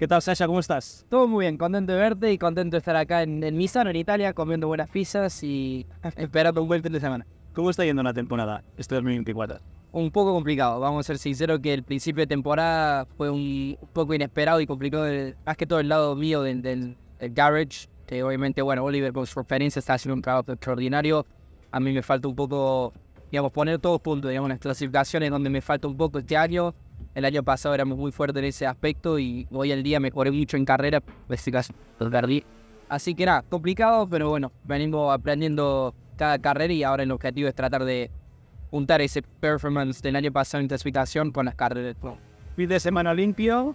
¿Qué tal, Sasha? ¿Cómo estás? Todo muy bien, contento de verte y contento de estar acá en, en Misano, en Italia, comiendo buenas pizzas y esperando un buen fin de semana. ¿Cómo está yendo la temporada este 2024? Un poco complicado, vamos a ser sinceros que el principio de temporada fue un, poco inesperado y complicado, más que todo el lado mío del, garage, que obviamente, bueno, Oliver con su referencia está haciendo un trabajo extraordinario. A mí me falta un poco, digamos, poner todos puntos, digamos, las clasificaciones donde me falta un poco este año el año pasado éramos muy fuertes en ese aspecto y hoy al día mejoré mucho en carrera, este pues, caso los perdí. Así que nada, complicado, pero bueno, venimos aprendiendo cada carrera y ahora el objetivo es tratar de juntar ese performance del año pasado en clasificación con las carreras. Fin de semana limpio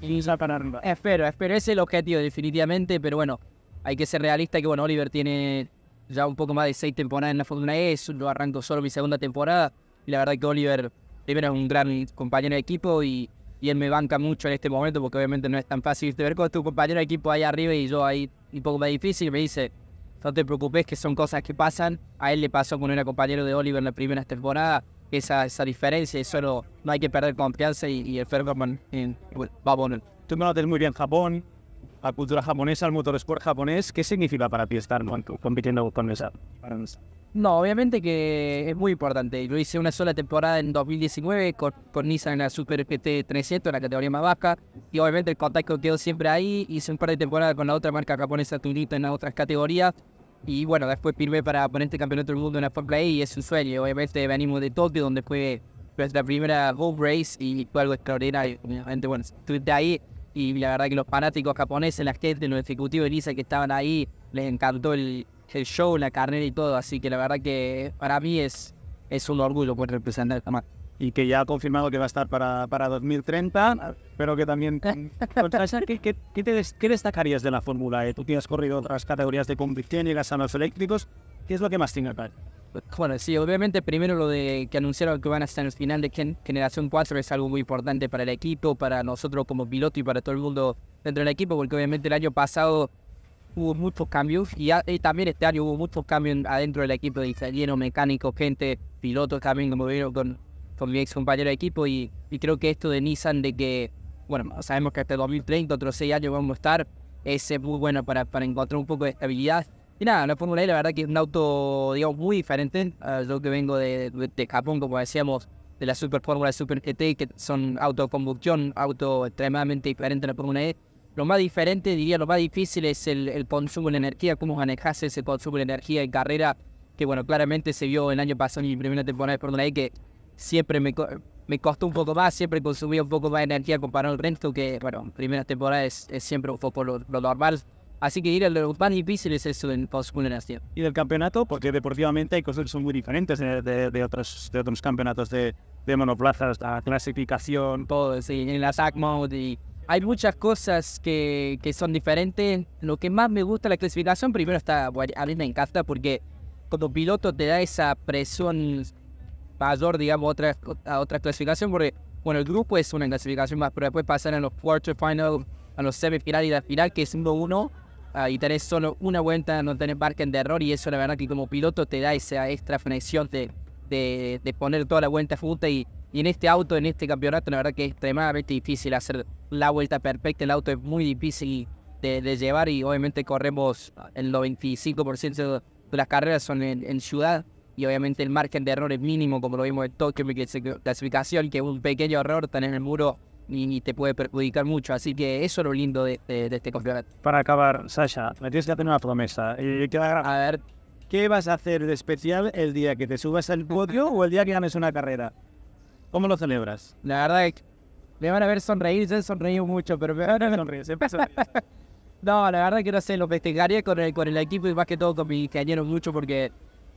y ya para arriba. Espero, espero, ese es el objetivo definitivamente, pero bueno, hay que ser realista que bueno, Oliver tiene ya un poco más de seis temporadas en la Fórmula E, lo arranco solo mi segunda temporada y la verdad que Oliver primero es un gran compañero de equipo y, él me banca mucho en este momento porque obviamente no es tan fácil ver con tu compañero de equipo ahí arriba y yo ahí un poco más difícil. Me dice, no te preocupes que son cosas que pasan. A él le pasó con un compañero de Oliver en la primera temporada. Esa, esa diferencia, solo no hay que perder confianza y, el Ferguson va a poner. Tú me muy bien Japón, la cultura japonesa, el sport japonés. ¿Qué significa para ti estar compitiendo con esa? No, obviamente que es muy importante. Lo hice una sola temporada en 2019 con, con Nissan en la Super GT 300, en la categoría más baja. Y obviamente el contacto quedó siempre ahí. Hice un par de temporadas con la otra marca japonesa Tunita en las otras categorías. Y bueno, después firmé para ponerte este campeonato del mundo en la Formula E y es un sueño. Obviamente venimos de Tokio, donde fue nuestra primera Gold Race y fue algo extraordinario. Obviamente, bueno, estuve ahí y la verdad que los fanáticos japoneses, la gente, los ejecutivos de Nissan que estaban ahí, les encantó el, el show, la carrera y todo. Así que la verdad que para mí es, es un orgullo poder representar esta Y que ya ha confirmado que va a estar para, para 2030, pero que también... ¿Qué, te destacarías de la Fórmula E? Tú tienes corrido otras categorías de convicción y gasanos los eléctricos. ¿Qué es lo que más tiene acá bueno, sí, obviamente primero lo de que anunciaron que van a estar en el final de Generación 4 es algo muy importante para el equipo, para nosotros como piloto y para todo el mundo dentro del equipo, porque obviamente el año pasado hubo muchos cambios y, también este año hubo muchos cambios adentro del equipo de ingenieros mecánicos, gente, pilotos también, como vieron con, con mi ex compañero de equipo y, creo que esto de Nissan de que, bueno, sabemos que hasta 2030, otros seis años vamos a estar, es muy bueno para, para encontrar un poco de estabilidad. Y nada, la Fórmula E la verdad que es un auto, digamos, muy diferente. Ah, yo que vengo de, de, Japón, como decíamos, de la Super Fórmula Super GT, e que son autos auto extremadamente diferente a la Fórmula E. Lo más diferente, diría, lo más difícil es el, el consumo de energía, cómo manejarse ese consumo de energía en carrera, que bueno, claramente se vio el año pasado en mi primera temporada de ahí que siempre me, me costó un poco más, siempre consumía un poco más de energía comparado al resto, que bueno, primera temporada es, es siempre un poco lo, normal. Así que diría, lo más difícil es eso en post energía ¿Y del campeonato? Porque deportivamente hay cosas que son muy diferentes de, de, otros, de otros campeonatos de, de monoplazas, la clasificación. Todo, sí, en la SAC y hay muchas cosas que, son diferentes. Lo que más me gusta de la clasificación, primero está, a mí me encanta porque como piloto te da esa presión mayor, digamos, a otra, otra clasificación, porque, bueno, el grupo es una clasificación más, pero después pasar a los quarterfinals, a los semifinales y la final, que es 1-1, ah, y tenés solo una vuelta, no tenés margen de error, y eso la verdad que como piloto te da esa extra conexión de, poner toda la vuelta junta y y en este auto, en este campeonato, la verdad que es extremadamente difícil hacer la vuelta perfecta. El auto es muy difícil de, llevar y obviamente corremos el 95% de las carreras son en, ciudad. Y obviamente el margen de error es mínimo, como lo vimos en Tokio, en clasificación, que un pequeño error tan en el muro y, te puede perjudicar mucho. Así que eso es lo lindo de, este campeonato. Para acabar, Sasha, me tienes que hacer una promesa. Y te a... a ver. ¿Qué vas a hacer de especial el día que te subas al podio o el día que ganes una carrera? ¿Cómo lo celebras? La verdad es que me van a ver sonreír, yo he sonreído mucho, pero me van a ver no, la verdad que no sé, lo festejaría con el, con el equipo y más que todo con mis ingeniero mucho porque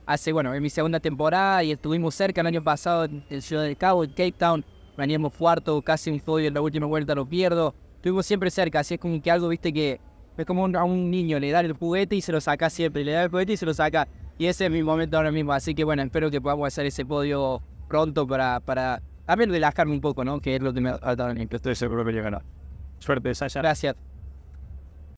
hace, bueno, en mi segunda temporada y estuvimos cerca el año pasado en, el Ciudad del Cabo, en Cape Town, veníamos cuarto, casi un podio en la última vuelta lo pierdo, estuvimos siempre cerca, así es como que algo, viste, que es como a un niño, le da el juguete y se lo saca siempre, le da el juguete y se lo saca, y ese es mi momento ahora mismo, así que bueno, espero que podamos hacer ese podio pronto para, para ver, relajarme un poco, ¿no? Que es lo que me ha dado el estoy seguro que llegará. Suerte, Sasha. Gracias.